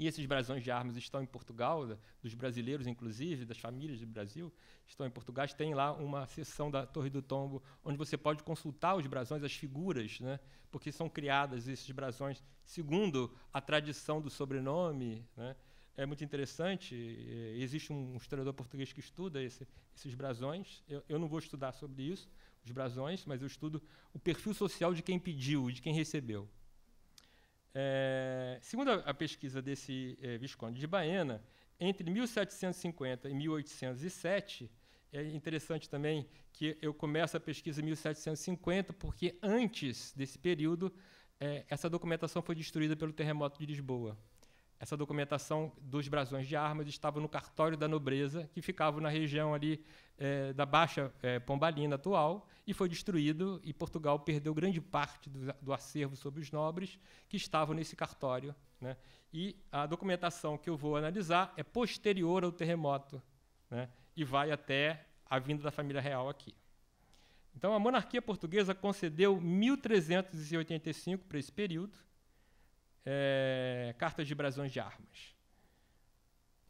e esses brasões de armas estão em Portugal, dos brasileiros, inclusive, das famílias do Brasil, estão em Portugal, tem lá uma seção da Torre do Tombo, onde você pode consultar os brasões, as figuras, né, porque são criadas esses brasões segundo a tradição do sobrenome. Né, é muito interessante. Eh, existe um historiador português que estuda esse, esses brasões. Eu, eu, não vou estudar sobre isso, os brasões, mas eu estudo o perfil social de quem pediu, de quem recebeu. É, segundo a, a, pesquisa desse é, Visconde de Baena, entre 1750 e 1807, é interessante também que eu começo a pesquisa em 1750, porque antes desse período, é, essa documentação foi destruída pelo terremoto de Lisboa. Essa documentação dos brasões de armas estava no cartório da nobreza, que ficava na região ali eh, da Baixa eh, Pombalina atual, e foi destruído, e Portugal perdeu grande parte do, do acervo sobre os nobres que estavam nesse cartório. Né? E a documentação que eu vou analisar é posterior ao terremoto, né? e vai até a vinda da família real aqui. Então, a monarquia portuguesa concedeu 1.385 para esse período, é, cartas de brasões de armas.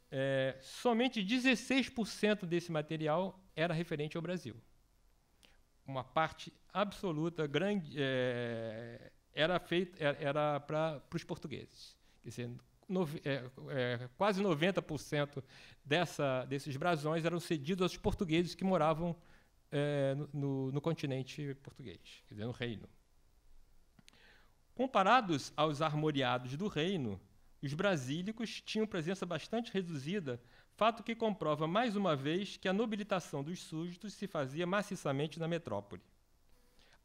É, somente 16% desse material era referente ao Brasil. Uma parte absoluta, grande, é, era feita é, era para os portugueses. Quer dizer, no, é, é, quase 90% dessa, desses brasões eram cedidos aos portugueses que moravam no, no, no continente português, quer dizer, no reino. Comparados aos armoriados do reino, os brasílicos tinham presença bastante reduzida, fato que comprova mais uma vez que a nobilitação dos súditos se fazia maciçamente na metrópole.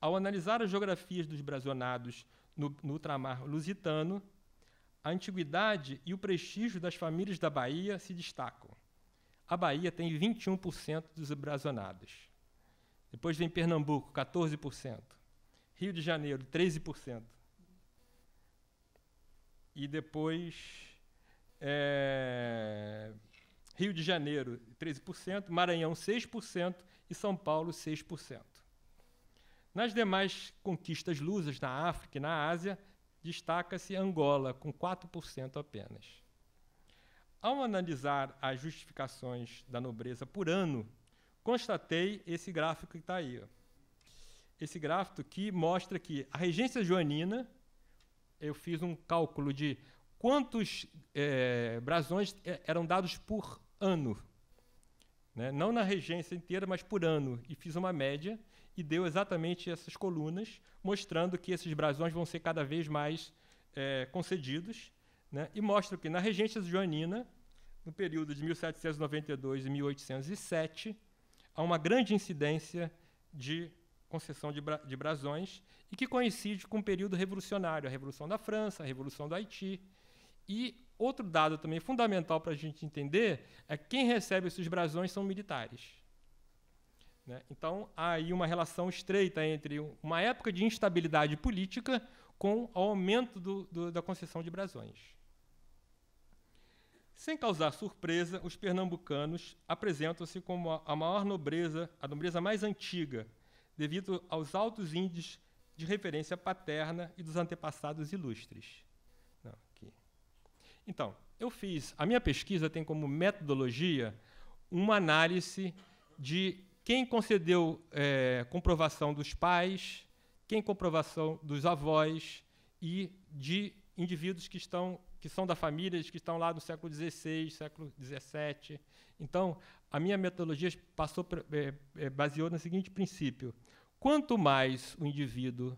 Ao analisar as geografias dos brasionados no, no ultramar lusitano, a antiguidade e o prestígio das famílias da Bahia se destacam. A Bahia tem 21% dos brasionados. Depois vem Pernambuco, 14%. Rio de Janeiro, 13% e depois é, Rio de Janeiro, 13%, Maranhão, 6% e São Paulo, 6%. Nas demais conquistas lusas na África e na Ásia, destaca-se Angola, com 4% apenas. Ao analisar as justificações da nobreza por ano, constatei esse gráfico que está aí. Ó. Esse gráfico que mostra que a regência joanina eu fiz um cálculo de quantos é, brasões é, eram dados por ano. Né? Não na regência inteira, mas por ano. E fiz uma média e deu exatamente essas colunas, mostrando que esses brasões vão ser cada vez mais é, concedidos. Né? E mostra que na regência joanina, no período de 1792 e 1807, há uma grande incidência de concessão de, bra de brasões, e que coincide com o período revolucionário, a Revolução da França, a Revolução do Haiti. E outro dado também fundamental para a gente entender é quem recebe esses brasões são militares. Né? Então, há aí uma relação estreita entre uma época de instabilidade política com o aumento do, do, da concessão de brasões. Sem causar surpresa, os pernambucanos apresentam-se como a, a maior nobreza, a nobreza mais antiga, devido aos altos índices de referência paterna e dos antepassados ilustres. Não, então, eu fiz. A minha pesquisa tem como metodologia uma análise de quem concedeu é, comprovação dos pais, quem comprovação dos avós e de indivíduos que estão que são da família, que estão lá no século XVI, século XVII. Então, a minha metodologia passou é, é, baseou no seguinte princípio: quanto mais o indivíduo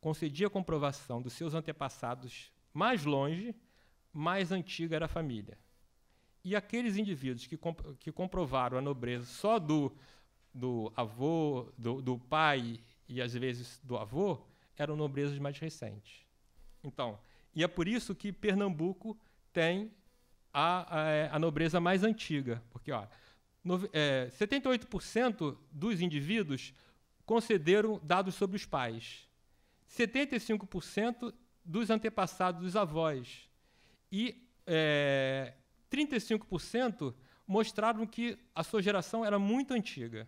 concedia comprovação dos seus antepassados mais longe, mais antiga era a família. E aqueles indivíduos que, comp que comprovaram a nobreza só do, do avô, do, do pai e às vezes do avô, eram nobrezas mais recentes. Então, e é por isso que Pernambuco tem a, a, a nobreza mais antiga. Porque ó, no, é, 78% dos indivíduos concederam dados sobre os pais, 75% dos antepassados dos avós e é, 35% mostraram que a sua geração era muito antiga,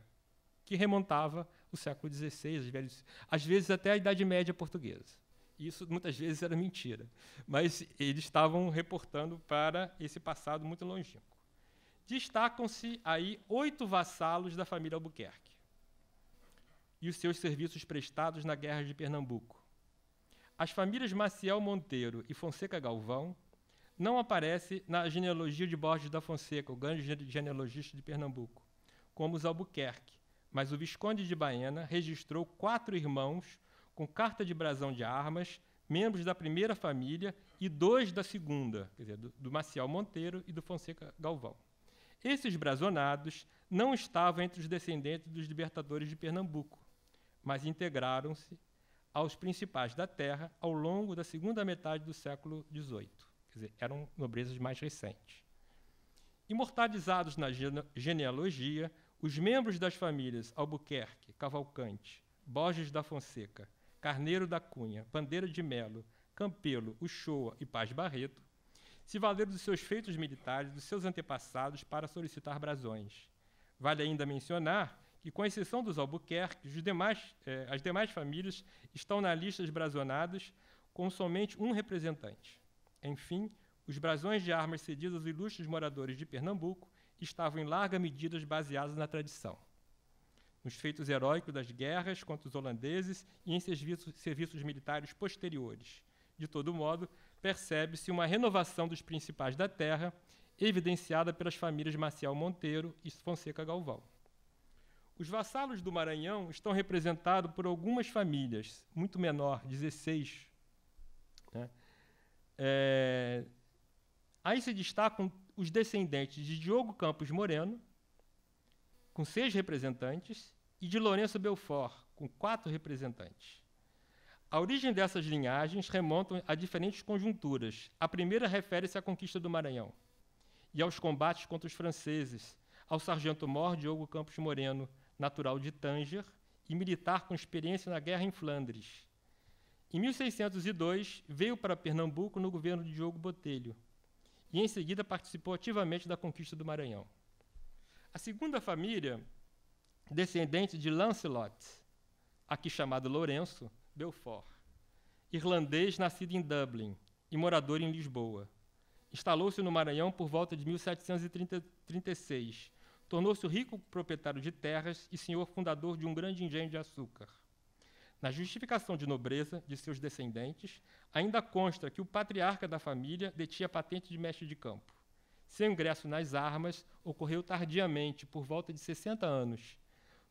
que remontava o século XVI, às vezes, às vezes até a Idade Média portuguesa. Isso muitas vezes era mentira, mas eles estavam reportando para esse passado muito longínquo. Destacam-se aí oito vassalos da família Albuquerque e os seus serviços prestados na Guerra de Pernambuco. As famílias Maciel Monteiro e Fonseca Galvão não aparecem na genealogia de Borges da Fonseca, o grande genealogista de Pernambuco, como os Albuquerque, mas o Visconde de Baena registrou quatro irmãos com carta de brasão de armas, membros da primeira família e dois da segunda, quer dizer, do, do Maciel Monteiro e do Fonseca Galvão. Esses brazonados não estavam entre os descendentes dos libertadores de Pernambuco, mas integraram-se aos principais da terra ao longo da segunda metade do século XVIII. Quer dizer, eram nobrezas mais recentes. Imortalizados na genealogia, os membros das famílias Albuquerque, Cavalcante, Borges da Fonseca, Carneiro da Cunha, Bandeira de Melo, Campelo, Uchoa e Paz Barreto, se valeram dos seus feitos militares dos seus antepassados para solicitar brasões. Vale ainda mencionar que, com exceção dos Albuquerque, os demais, eh, as demais famílias estão na lista de brazonados com somente um representante. Enfim, os brasões de armas cedidos aos ilustres moradores de Pernambuco estavam em larga medida baseados na tradição nos feitos heróicos das guerras contra os holandeses e em serviços, serviços militares posteriores. De todo modo, percebe-se uma renovação dos principais da terra, evidenciada pelas famílias Marcial Monteiro e Fonseca Galvão. Os vassalos do Maranhão estão representados por algumas famílias, muito menor, 16. Né? É, aí se destacam os descendentes de Diogo Campos Moreno, com seis representantes, e de Lourenço Belfort, com quatro representantes. A origem dessas linhagens remontam a diferentes conjunturas. A primeira refere-se à conquista do Maranhão e aos combates contra os franceses, ao sargento-mor Diogo Campos Moreno, natural de Tanger e militar com experiência na guerra em Flandres. Em 1602, veio para Pernambuco no governo de Diogo Botelho e, em seguida, participou ativamente da conquista do Maranhão. A segunda família, descendente de Lancelot, aqui chamado Lourenço Belfort, irlandês nascido em Dublin e morador em Lisboa. Instalou-se no Maranhão por volta de 1736. Tornou-se rico proprietário de terras e senhor fundador de um grande engenho de açúcar. Na justificação de nobreza de seus descendentes, ainda consta que o patriarca da família detinha patente de mestre de campo. Seu ingresso nas armas ocorreu tardiamente, por volta de 60 anos.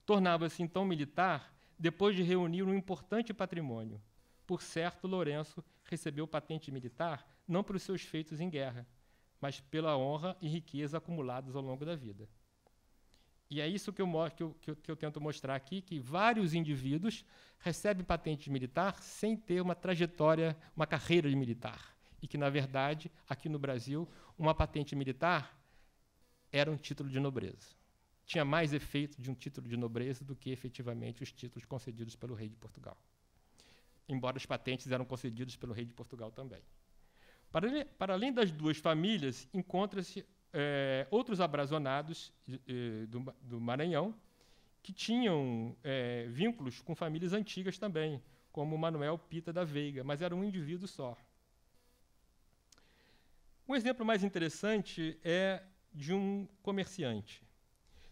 Tornava-se então militar depois de reunir um importante patrimônio. Por certo, Lourenço recebeu patente militar não por seus feitos em guerra, mas pela honra e riqueza acumuladas ao longo da vida. E é isso que eu, que, eu, que, eu, que eu, tento mostrar aqui, que vários indivíduos recebem patente militar sem ter uma trajetória, uma carreira de militar e que, na verdade, aqui no Brasil, uma patente militar era um título de nobreza. Tinha mais efeito de um título de nobreza do que efetivamente os títulos concedidos pelo rei de Portugal. Embora as patentes eram concedidas pelo rei de Portugal também. Para, para além das duas famílias, encontra-se é, outros abrazonados é, do, do, Maranhão que tinham é, vínculos com famílias antigas também, como Manuel Pita da Veiga, mas era um indivíduo só. Um exemplo mais interessante é de um comerciante.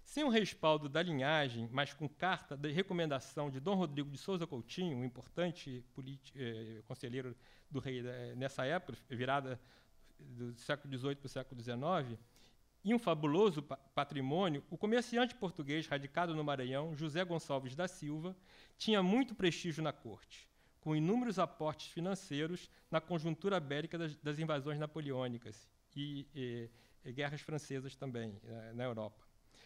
Sem o respaldo da linhagem, mas com carta de recomendação de Dom Rodrigo de Souza Coutinho, um importante eh, conselheiro do rei eh, nessa época, virada do século XVIII para o século XIX, e um fabuloso patrimônio, o comerciante português radicado no Maranhão, José Gonçalves da Silva, tinha muito prestígio na corte com inúmeros aportes financeiros na conjuntura bélica das, das invasões napoleônicas e, e, e, guerras francesas também na, eh, na Europa.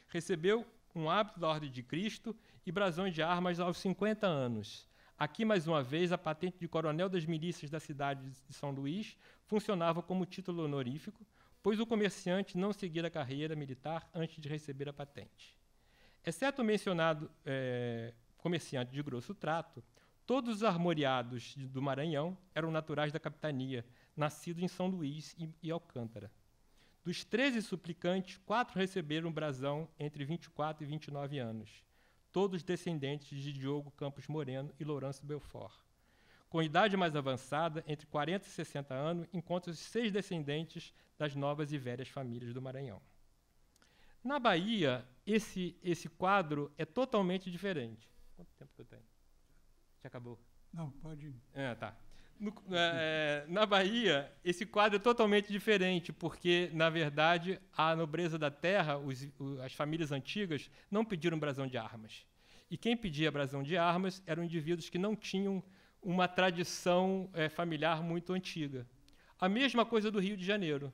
Recebeu um hábito da Ordem de Cristo e brasão de armas aos 50 anos. Aqui, mais uma vez, a patente de coronel das milícias da cidade de São Luís funcionava como título honorífico, pois o comerciante não seguira a carreira militar antes de receber a patente. Exceto é o mencionado é, comerciante de grosso trato, Todos os armoriados do Maranhão eram naturais da capitania, nascidos em São Luís e Alcântara. Dos 13 suplicantes, quatro receberam o brasão entre 24 e 29 anos, todos descendentes de Diogo Campos Moreno e Lourenço Belfort. Com idade mais avançada, entre 40 e 60 anos, encontram-se seis descendentes das novas e velhas famílias do Maranhão. Na Bahia, esse, esse quadro é totalmente diferente. Quanto tempo que eu tenho? Já acabou. Não, pode ir. É, tá. No, é, é, na Bahia, esse quadro é totalmente diferente, porque, na verdade, a nobreza da terra, os, as famílias antigas, não pediram brasão de armas. E quem pedia brasão de armas eram indivíduos que não tinham uma tradição é, familiar muito antiga. A mesma coisa do Rio de Janeiro.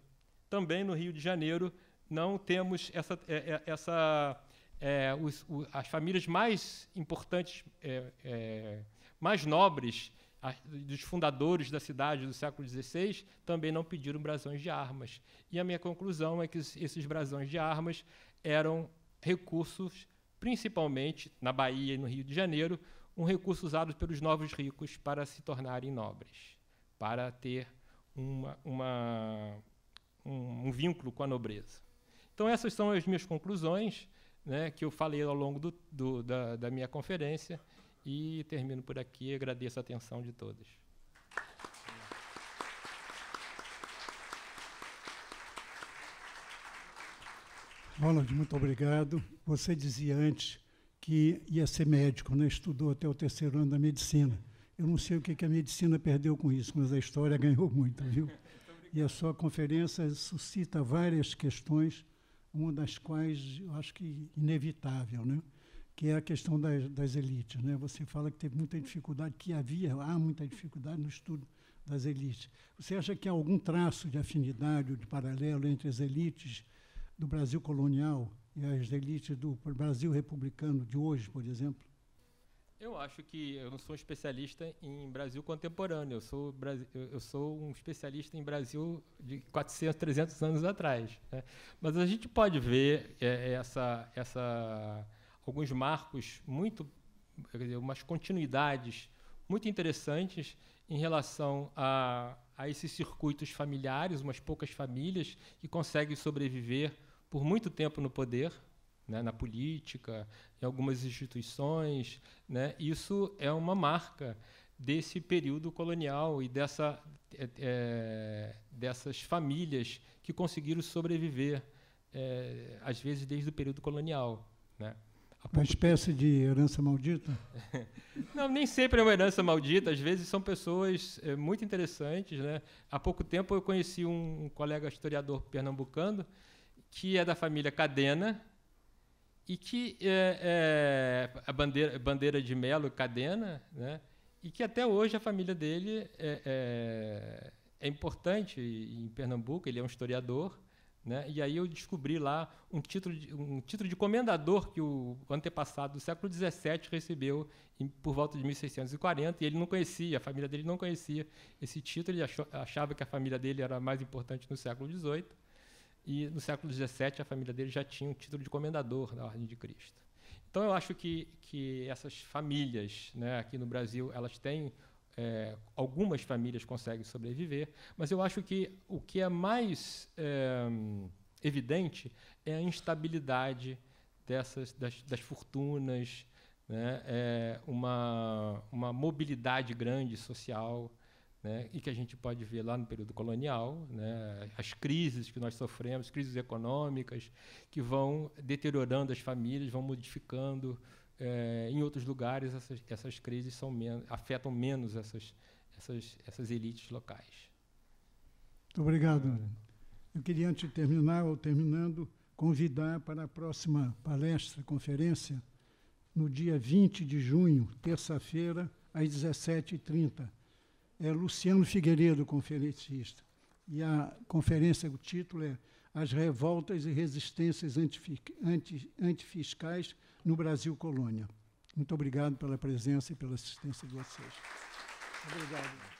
Também no Rio de Janeiro não temos essa, é, é essa é, os, o, as famílias mais importantes mais nobres dos fundadores da cidade do século XVI também não pediram brasões de armas. E a minha conclusão é que esses brasões de armas eram recursos, principalmente na Bahia e no Rio de Janeiro, um recurso usado pelos novos ricos para se tornarem nobres, para ter uma, uma, um, um vínculo com a nobreza. Então, essas são as minhas conclusões né, que eu falei ao longo do, do, da, da minha conferência. E termino por aqui, agradeço a atenção de todos. Ronald, muito obrigado. Você dizia antes que ia ser médico, né? estudou até o terceiro ano da medicina. Eu não sei o que a medicina perdeu com isso, mas a história ganhou muito, viu? E a sua conferência suscita várias questões, uma das quais eu acho que inevitável, né? que é a questão das, das elites. Né? Você fala que teve muita dificuldade, que havia, há muita dificuldade no estudo das elites. Você acha que há algum traço de afinidade ou de paralelo entre as elites do Brasil colonial e as elites do Brasil republicano de hoje, por exemplo? Eu acho que eu não sou especialista em Brasil contemporâneo, eu sou, eu sou um especialista em Brasil de 400, 300 anos atrás. Né? Mas a gente pode ver é, é, essa, essa alguns marcos muito, dizer, umas continuidades muito interessantes em relação a, a esses circuitos familiares, umas poucas famílias que conseguem sobreviver por muito tempo no poder, né, na política, em algumas instituições. Né, isso é uma marca desse período colonial e dessa, é, é dessas famílias que conseguiram sobreviver, é, às vezes desde o período colonial. Né. Uma espécie de herança maldita? Não, nem sempre é uma herança maldita. Às vezes são pessoas é, muito interessantes. Né? Há pouco tempo eu conheci um, colega historiador pernambucano que é da família Cadena e que é, é a bandeira, bandeira de Melo Cadena, né? e que até hoje a família dele é, é, é importante em Pernambuco. Ele é um historiador né? E aí eu descobri lá um título de, um título de comendador que o antepassado do século XVII recebeu em, por volta de 1640 e ele não conhecia, a família dele não conhecia esse título, ele achou, achava que a família dele era mais importante no século XVIII e no século XVII a família dele já tinha um título de comendador da Ordem de Cristo. Então eu acho que, que essas famílias né, aqui no Brasil elas têm é, algumas famílias conseguem sobreviver, mas eu acho que o que é mais é, evidente é a instabilidade dessas das, das fortunas, né? é uma, uma mobilidade grande social. Né? e que a gente pode ver lá no período colonial, né? as crises que nós sofremos, crises econômicas, que vão deteriorando as famílias, vão modificando é, em outros lugares, essas, essas crises são men afetam menos essas, essas, essas elites locais. Muito obrigado. Eu queria, antes de terminar, ou terminando, convidar para a próxima palestra, conferência, no dia 20 de junho, terça-feira, às 17h30. É Luciano Figueiredo, conferencista. E a conferência, o título é As Revoltas e Resistências Anti Antifiscais no Brasil Colônia. Muito obrigado pela presença e pela assistência de vocês. Obrigado.